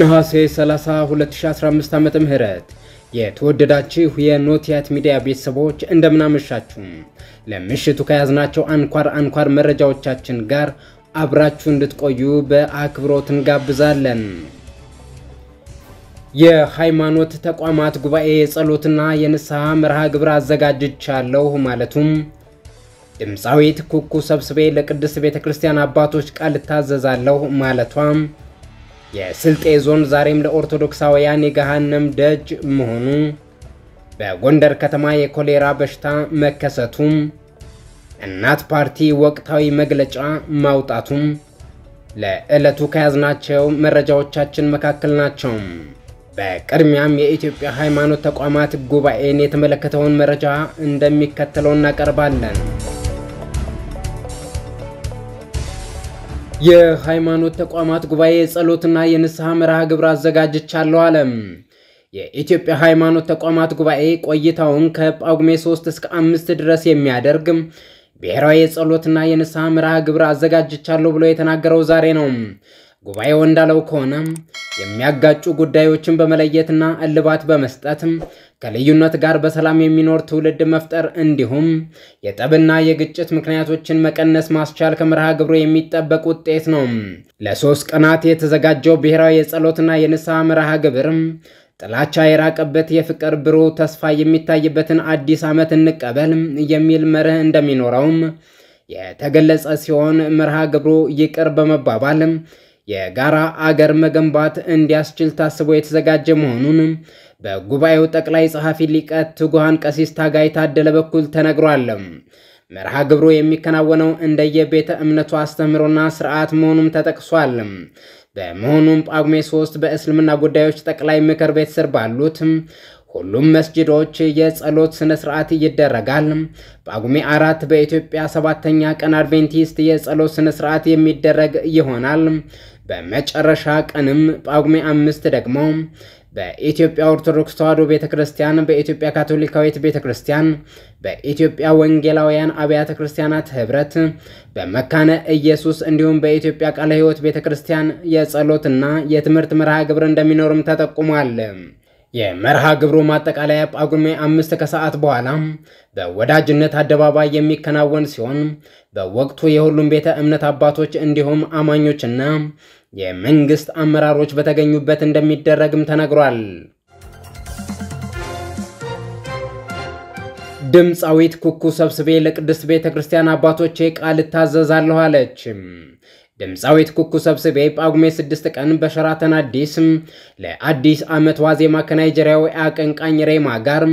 ነሐሴ 30 2015 ዓ ም የተወደዳችሁ የኖቲያት ሚዲያ ቤተሰቦች እንደምናመሻችሁ ለምሽቱ ከያዝናቸው አንኳር አንኳር መረጃዎቻችን ጋር አብራችሁ እንድትቆዩ በአክብሮት እንጋብዛለን። የሃይማኖት ተቋማት ጉባኤ የጸሎትና የንስሐ መርሃ ግብር አዘጋጅቻለሁ ማለቱም፣ ድምፃዊት ኩኩ ሰብስቤ ለቅድስት ቤተ ክርስቲያን አባቶች ቃል እታዘዛለሁ ማለቷም የስልጤ ዞን ዛሬም ለኦርቶዶክሳውያን የገሃነም ደጅ መሆኑ፣ በጎንደር ከተማ የኮሌራ በሽታ መከሰቱም፣ እናት ፓርቲ ወቅታዊ መግለጫ ማውጣቱም ለዕለቱ ከያዝናቸው መረጃዎቻችን መካከል ናቸው። በቅድሚያም የኢትዮጵያ ሃይማኖት ተቋማት ጉባኤን የተመለከተውን መረጃ እንደሚከተለው እናቀርባለን። የሃይማኖት ተቋማት ጉባኤ የጸሎትና የንስሐ መርሃ ግብር አዘጋጅቻለሁ አለም። የኢትዮጵያ ሃይማኖት ተቋማት ጉባኤ ቆይታውን ከጳጉሜ 3 እስከ 5 ድረስ የሚያደርግ ብሔራዊ የጸሎትና የንስሐ መርሃ ግብር አዘጋጅቻለሁ ብሎ የተናገረው ዛሬ ነው። ጉባኤው እንዳለው ከሆነ የሚያጋጩ ጉዳዮችን በመለየትና እልባት በመስጠት ከልዩነት ጋር በሰላም የሚኖር ትውልድ መፍጠር እንዲሁም የጠብና የግጭት ምክንያቶችን መቀነስ ማስቻል ከመርሃ ግብሩ የሚጠበቅ ውጤት ነው። ለሶስት ቀናት የተዘጋጀው ብሔራዊ የጸሎትና የንስሐ መርሃ ግብር ጥላቻ የራቀበት የፍቅር ብሩህ ተስፋ የሚታይበትን አዲስ ዓመት እንቀበል የሚል መርህ እንደሚኖረውም የተገለጸ ሲሆን መርሃ ግብሩ ይቅር በመባባል የጋራ አገር መገንባት እንዲያስችል ታስቦ የተዘጋጀ መሆኑንም በጉባኤው ጠቅላይ ጸሐፊ ሊቀ ትጉሃን ቀሲስ ታጋይ ታደለ በኩል ተነግሯል። መርሃ ግብሩ የሚከናወነው እንደየቤተ እምነቱ አስተምህሮና ስርዓት መሆኑም ተጠቅሷል። በመሆኑም ጳጉሜ 3 በእስልምና ጉዳዮች ጠቅላይ ምክር ቤት ስር ባሉት ሁሉም መስጅዶች የጸሎት ስነ ስርዓት ይደረጋል። ጳጉሜ አራት በኢትዮጵያ ሰባተኛ ቀን አድቬንቲስት የጸሎት ስነ ስርዓት የሚደረግ ይሆናል። በመጨረሻ ቀንም ጳጉሜ አምስት ደግሞ በኢትዮጵያ ኦርቶዶክስ ተዋሕዶ ቤተ ክርስቲያን፣ በኢትዮጵያ ካቶሊካዊት ቤተ ክርስቲያን፣ በኢትዮጵያ ወንጌላውያን አብያተ ክርስቲያናት ህብረት በመካነ ኢየሱስ እንዲሁም በኢትዮጵያ ቃለ ሕይወት ቤተ ክርስቲያን የጸሎትና የትምህርት መርሃ ግብር እንደሚኖርም ተጠቁሟል። የመርሃ ግብሩ ማጠቃለያ ጳጉሜ አምስት ከሰዓት በኋላ በወዳጅነት አደባባይ የሚከናወን ሲሆን በወቅቱ የሁሉም ቤተ እምነት አባቶች እንዲሁም አማኞችና የመንግስት አመራሮች በተገኙበት እንደሚደረግም ተነግሯል። ድምፃዊት ኩኩ ሰብስቤ ለቅድስት ቤተ ክርስቲያን አባቶቼ ቃል እታዘዛለሁ አለች። ድምፃዊት ኩኩ ሰብስቤ ጳጉሜ 6 ቀን በሸራተን አዲስም ለአዲስ ዓመት ዋዜማ ከናይጄሪያዊ አቀንቃኝ ሬማ ጋር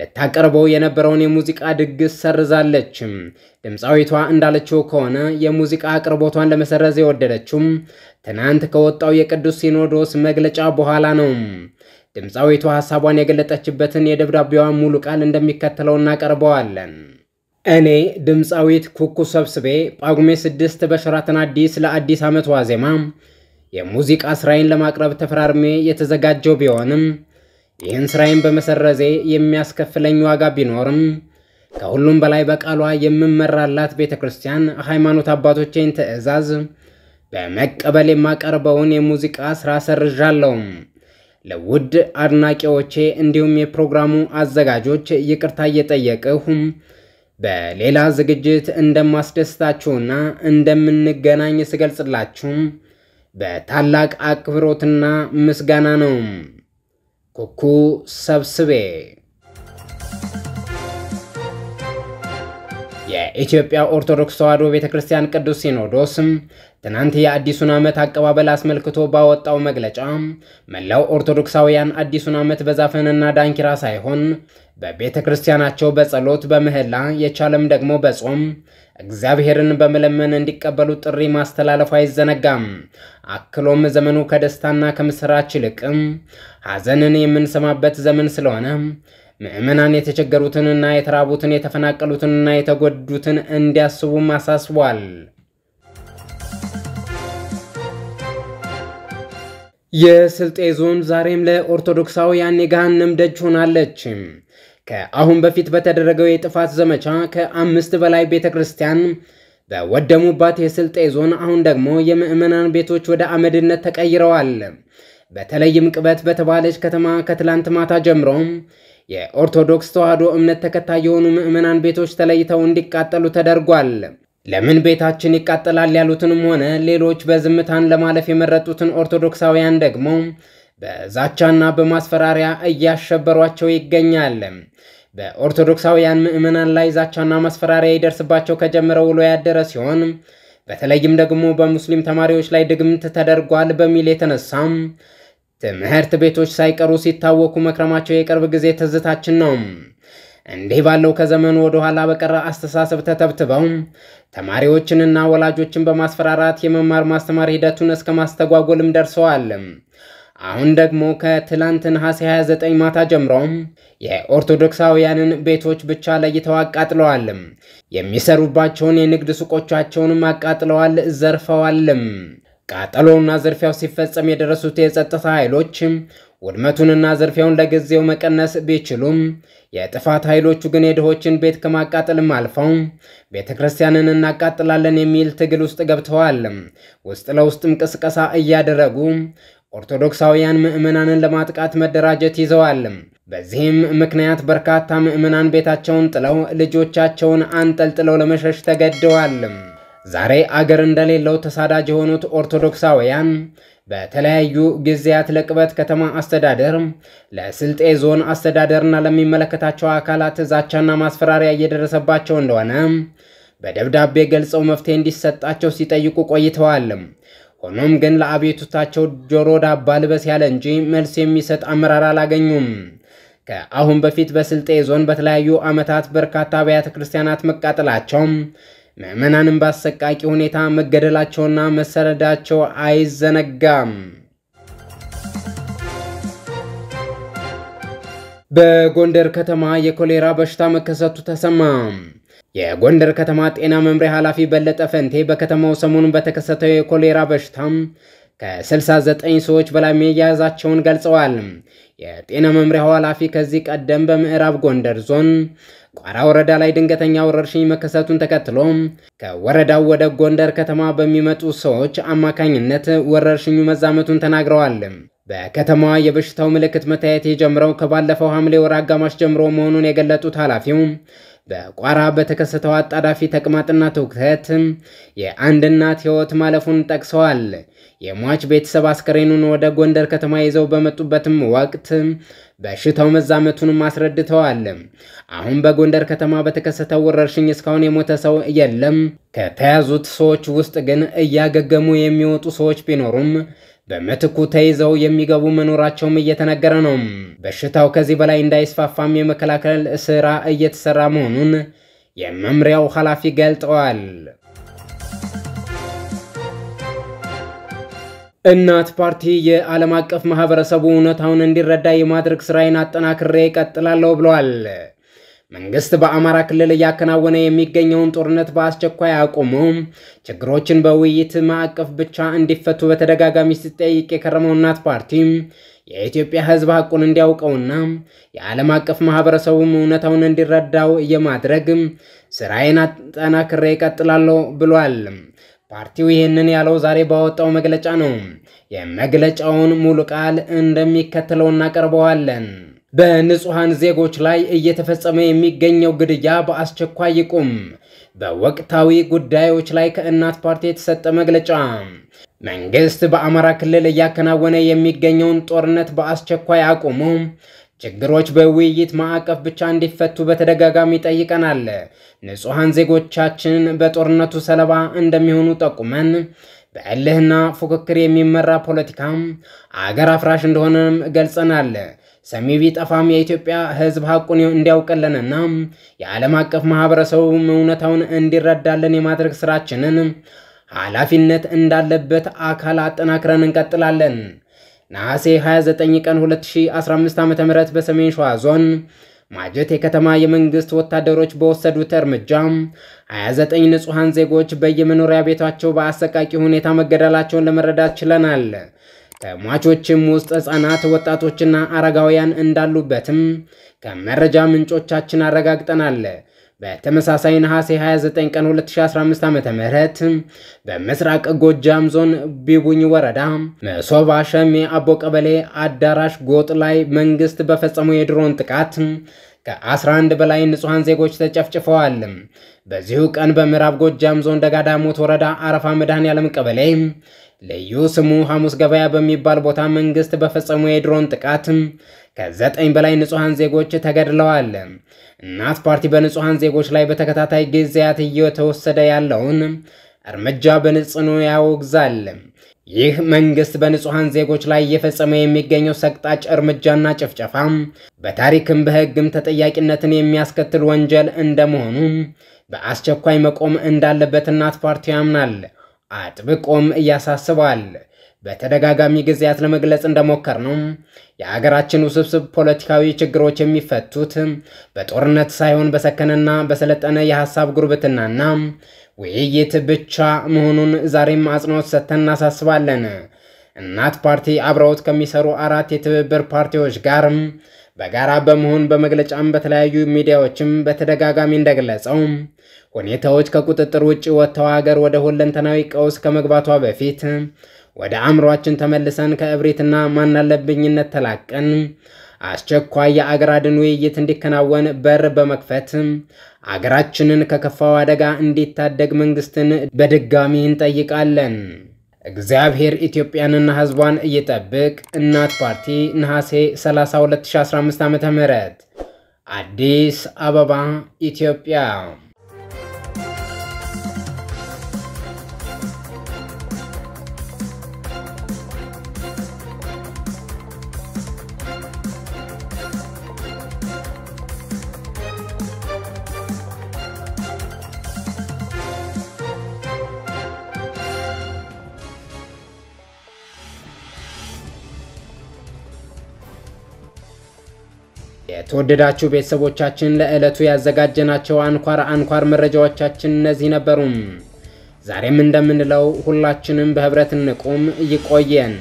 ልታቀርበው የነበረውን የሙዚቃ ድግስ ሰርዛለች። ድምፃዊቷ እንዳለችው ከሆነ የሙዚቃ አቅርቦቷን ለመሰረዝ የወደደችው ትናንት ከወጣው የቅዱስ ሲኖዶስ መግለጫ በኋላ ነው። ድምፃዊቷ ሀሳቧን የገለጠችበትን የደብዳቤዋ ሙሉ ቃል እንደሚከተለው እናቀርበዋለን። እኔ ድምፃዊት ኩኩ ሰብስቤ ጳጉሜ ስድስት በሸራተን አዲስ ለአዲስ ዓመት ዋዜማ የሙዚቃ ስራዬን ለማቅረብ ተፈራርሜ የተዘጋጀው ቢሆንም ይህን ስራዬን በመሰረዜ የሚያስከፍለኝ ዋጋ ቢኖርም ከሁሉም በላይ በቃሏ የምመራላት ቤተ ክርስቲያን ሃይማኖት አባቶቼን ትዕዛዝ በመቀበል የማቀርበውን የሙዚቃ ስራ ሰርዣለሁ። ለውድ አድናቂዎቼ እንዲሁም የፕሮግራሙ አዘጋጆች ይቅርታ እየጠየቅሁም በሌላ ዝግጅት እንደማስደስታችሁና እንደምንገናኝ ስገልጽላችሁም በታላቅ አክብሮትና ምስጋና ነው። ኩኩ ሰብስቤ የኢትዮጵያ ኦርቶዶክስ ተዋሕዶ ቤተ ክርስቲያን ቅዱስ ሲኖዶስም ትናንት የአዲሱን ዓመት አቀባበል አስመልክቶ ባወጣው መግለጫ መላው ኦርቶዶክሳውያን አዲሱን ዓመት በዛፈንና ዳንኪራ ሳይሆን በቤተ ክርስቲያናቸው በጸሎት በምህላ የቻለም ደግሞ በጾም እግዚአብሔርን በመለመን እንዲቀበሉ ጥሪ ማስተላለፉ አይዘነጋም። አክሎም ዘመኑ ከደስታና ከምስራች ይልቅም ሐዘንን የምንሰማበት ዘመን ስለሆነ ምዕመናን የተቸገሩትንና የተራቡትን የተፈናቀሉትንና የተጎዱትን እንዲያስቡም አሳስቧል። የስልጤ ዞን ዛሬም ለኦርቶዶክሳውያን የገሃነም ደጅ ሆናለች። ከአሁን በፊት በተደረገው የጥፋት ዘመቻ ከአምስት በላይ ቤተ ክርስቲያን በወደሙባት የስልጤ ዞን አሁን ደግሞ የምዕመናን ቤቶች ወደ አመድነት ተቀይረዋል። በተለይም ቅበት በተባለች ከተማ ከትላንት ማታ ጀምሮ የኦርቶዶክስ ተዋሕዶ እምነት ተከታይ የሆኑ ምዕመናን ቤቶች ተለይተው እንዲቃጠሉ ተደርጓል። ለምን ቤታችን ይቃጠላል ያሉትንም ሆነ ሌሎች በዝምታን ለማለፍ የመረጡትን ኦርቶዶክሳውያን ደግሞ በዛቻና በማስፈራሪያ እያሸበሯቸው ይገኛል። በኦርቶዶክሳውያን ምዕመናን ላይ ዛቻና ማስፈራሪያ ይደርስባቸው ከጀመረ ውሎ ያደረ ሲሆን በተለይም ደግሞ በሙስሊም ተማሪዎች ላይ ድግምት ተደርጓል በሚል የተነሳም ትምህርት ቤቶች ሳይቀሩ ሲታወኩ መክረማቸው የቅርብ ጊዜ ትዝታችን ነው። እንዲህ ባለው ከዘመኑ ወደ ኋላ በቀረ አስተሳሰብ ተተብትበው ተማሪዎችንና ወላጆችን በማስፈራራት የመማር ማስተማር ሂደቱን እስከ ማስተጓጎልም ደርሰዋል። አሁን ደግሞ ከትላንት ነሐሴ 29 ማታ ጀምሮ የኦርቶዶክሳውያንን ቤቶች ብቻ ለይተው አቃጥለዋል። የሚሰሩባቸውን የንግድ ሱቆቻቸውንም አቃጥለዋል፣ ዘርፈዋልም። ቃጠሎውና ዝርፊያው ሲፈጸም የደረሱት የጸጥታ ኃይሎች ውድመቱንና ዝርፊያውን ለጊዜው መቀነስ ቢችሉም የጥፋት ኃይሎቹ ግን የድሆችን ቤት ከማቃጠልም አልፈው ቤተ ክርስቲያንን እናቃጥላለን የሚል ትግል ውስጥ ገብተዋል። ውስጥ ለውስጥም ቅስቀሳ እያደረጉ ኦርቶዶክሳውያን ምዕመናንን ለማጥቃት መደራጀት ይዘዋል። በዚህም ምክንያት በርካታ ምዕመናን ቤታቸውን ጥለው ልጆቻቸውን አንጠልጥለው ለመሸሽ ተገደዋል። ዛሬ አገር እንደሌለው ተሳዳጅ የሆኑት ኦርቶዶክሳውያን በተለያዩ ጊዜያት ለቅበት ከተማ አስተዳደር፣ ለስልጤ ዞን አስተዳደርና ለሚመለከታቸው አካላት ዛቻና ማስፈራሪያ እየደረሰባቸው እንደሆነ በደብዳቤ ገልጸው መፍትሄ እንዲሰጣቸው ሲጠይቁ ቆይተዋል። ሆኖም ግን ለአቤቱታቸው ጆሮ ዳባ ልበስ ያለ እንጂ መልስ የሚሰጥ አመራር አላገኙም። ከአሁን በፊት በስልጤ ዞን በተለያዩ ዓመታት በርካታ አብያተ ክርስቲያናት መቃጠላቸው ምዕመናንም በአሰቃቂ ሁኔታ መገደላቸውና መሰረዳቸው አይዘነጋም። በጎንደር ከተማ የኮሌራ በሽታ መከሰቱ ተሰማ። የጎንደር ከተማ ጤና መምሪያ ኃላፊ በለጠ ፈንቴ በከተማው ሰሞኑን በተከሰተው የኮሌራ በሽታም ከ69 ሰዎች በላይ መያዛቸውን ገልጸዋል። የጤና መምሪያው ኃላፊ ከዚህ ቀደም በምዕራብ ጎንደር ዞን ቋራ ወረዳ ላይ ድንገተኛ ወረርሽኝ መከሰቱን ተከትሎ ከወረዳው ወደ ጎንደር ከተማ በሚመጡ ሰዎች አማካኝነት ወረርሽኙ መዛመቱን ተናግረዋል። በከተማዋ የበሽታው ምልክት መታየት የጀምረው ከባለፈው ሐምሌ ወር አጋማሽ ጀምሮ መሆኑን የገለጡት ኃላፊው በቋራ በተከሰተው አጣዳፊ ተቅማጥና ትውከት የአንድ እናት ሕይወት ማለፉን ጠቅሰዋል። የሟች ቤተሰብ አስከሬኑን ወደ ጎንደር ከተማ ይዘው በመጡበትም ወቅት በሽታው መዛመቱንም አስረድተዋል። አሁን በጎንደር ከተማ በተከሰተው ወረርሽኝ እስካሁን የሞተ ሰው የለም። ከተያዙት ሰዎች ውስጥ ግን እያገገሙ የሚወጡ ሰዎች ቢኖሩም በምትኩ ተይዘው የሚገቡ መኖራቸውም እየተነገረ ነው። በሽታው ከዚህ በላይ እንዳይስፋፋም የመከላከል ስራ እየተሰራ መሆኑን የመምሪያው ኃላፊ ገልጠዋል። እናት ፓርቲ የዓለም አቀፍ ማህበረሰቡ እውነታውን እንዲረዳ የማድረግ ስራዬን አጠናክሬ ቀጥላለሁ ብለዋል። መንግስት በአማራ ክልል እያከናወነ የሚገኘውን ጦርነት በአስቸኳይ አቁሞ ችግሮችን በውይይት ማዕቀፍ ብቻ እንዲፈቱ በተደጋጋሚ ሲጠይቅ የከረመው እናት ፓርቲ የኢትዮጵያ ሕዝብ ሐቁን እንዲያውቀውና የዓለም አቀፍ ማህበረሰቡም እውነታውን እንዲረዳው የማድረግ ስራዬን አጠናክሬ እቀጥላለሁ ብሏል። ፓርቲው ይህንን ያለው ዛሬ ባወጣው መግለጫ ነው። የመግለጫውን ሙሉ ቃል እንደሚከተለው እናቀርበዋለን። በንጹሐን ዜጎች ላይ እየተፈጸመ የሚገኘው ግድያ በአስቸኳይ ይቁም። በወቅታዊ ጉዳዮች ላይ ከእናት ፓርቲ የተሰጠ መግለጫ መንግስት በአማራ ክልል እያከናወነ የሚገኘውን ጦርነት በአስቸኳይ አቁሙ፣ ችግሮች በውይይት ማዕቀፍ ብቻ እንዲፈቱ በተደጋጋሚ ጠይቀናል። ንጹሐን ዜጎቻችን በጦርነቱ ሰለባ እንደሚሆኑ ጠቁመን በእልህና ፉክክር የሚመራ ፖለቲካም አገር አፍራሽ እንደሆነም ገልጸናል። ሰሚ ቢጠፋም የኢትዮጵያ ሕዝብ ሐቁን እንዲያውቅልንና የዓለም አቀፍ ማህበረሰቡም እውነታውን እንዲረዳልን የማድረግ ስራችንን ኃላፊነት እንዳለበት አካል አጠናክረን እንቀጥላለን። ነሐሴ 29 ቀን 2015 ዓ ም በሰሜን ሸዋ ዞን ማጀት የከተማ የመንግስት ወታደሮች በወሰዱት እርምጃ 29 ንጹሐን ዜጎች በየመኖሪያ ቤታቸው በአሰቃቂ ሁኔታ መገደላቸውን ለመረዳት ችለናል። ከሟቾችም ውስጥ ሕፃናት፣ ወጣቶችና አረጋውያን እንዳሉበትም ከመረጃ ምንጮቻችን አረጋግጠናል። በተመሳሳይ ነሐሴ 29 ቀን 2015 ዓ ም በምስራቅ ጎጃም ዞን ቢቡኝ ወረዳ መሶባ ሸሜ አቦ ቀበሌ አዳራሽ ጎጥ ላይ መንግስት በፈጸመው የድሮን ጥቃት ከ11 በላይ ንጹሐን ዜጎች ተጨፍጭፈዋል። በዚሁ ቀን በምዕራብ ጎጃም ዞን ደጋዳሞት ወረዳ አረፋ መድኃኔ ዓለም ቀበሌ ልዩ ስሙ ሐሙስ ገበያ በሚባል ቦታ መንግስት በፈጸሙ የድሮን ጥቃት ከዘጠኝ በላይ ንጹሐን ዜጎች ተገድለዋል። እናት ፓርቲ በንጹሐን ዜጎች ላይ በተከታታይ ጊዜያት እየተወሰደ ያለውን እርምጃ በንጽኑ ያወግዛል። ይህ መንግስት በንጹሐን ዜጎች ላይ እየፈጸመ የሚገኘው ሰቅጣጭ እርምጃና ጭፍጨፋ በታሪክም በሕግም ተጠያቂነትን የሚያስከትል ወንጀል እንደመሆኑ በአስቸኳይ መቆም እንዳለበት እናት ፓርቲ ያምናል። አጥብቆም እያሳስባል። በተደጋጋሚ ጊዜያት ለመግለጽ እንደሞከር ነው የሀገራችን ውስብስብ ፖለቲካዊ ችግሮች የሚፈቱት በጦርነት ሳይሆን በሰከነና በሰለጠነ የሀሳብ ጉርብትናና ውይይት ብቻ መሆኑን ዛሬም አጽንኦት ሰጥተን እናሳስባለን። እናት ፓርቲ አብረውት ከሚሰሩ አራት የትብብር ፓርቲዎች ጋር በጋራ በመሆን በመግለጫም በተለያዩ ሚዲያዎችም በተደጋጋሚ እንደገለጸው ሁኔታዎች ከቁጥጥር ውጭ ወጥተው ሀገር ወደ ሁለንተናዊ ቀውስ ከመግባቷ በፊት ወደ አእምሯችን ተመልሰን ከእብሪትና ማናለብኝነት ተላቀን አስቸኳይ የአገር አድን ውይይት እንዲከናወን በር በመክፈት አገራችንን ከከፋው አደጋ እንዲታደግ መንግስትን በድጋሚ እንጠይቃለን። እግዚአብሔር ኢትዮጵያንና ህዝቧን እየጠብቅ እናት ፓርቲ ነሐሴ 30 2015 ዓ.ም አዲስ አበባ ኢትዮጵያ የተወደዳችሁ ቤተሰቦቻችን ለዕለቱ ያዘጋጀናቸው አንኳር አንኳር መረጃዎቻችን እነዚህ ነበሩም። ዛሬም እንደምንለው ሁላችንም በህብረት እንቁም። ይቆየን።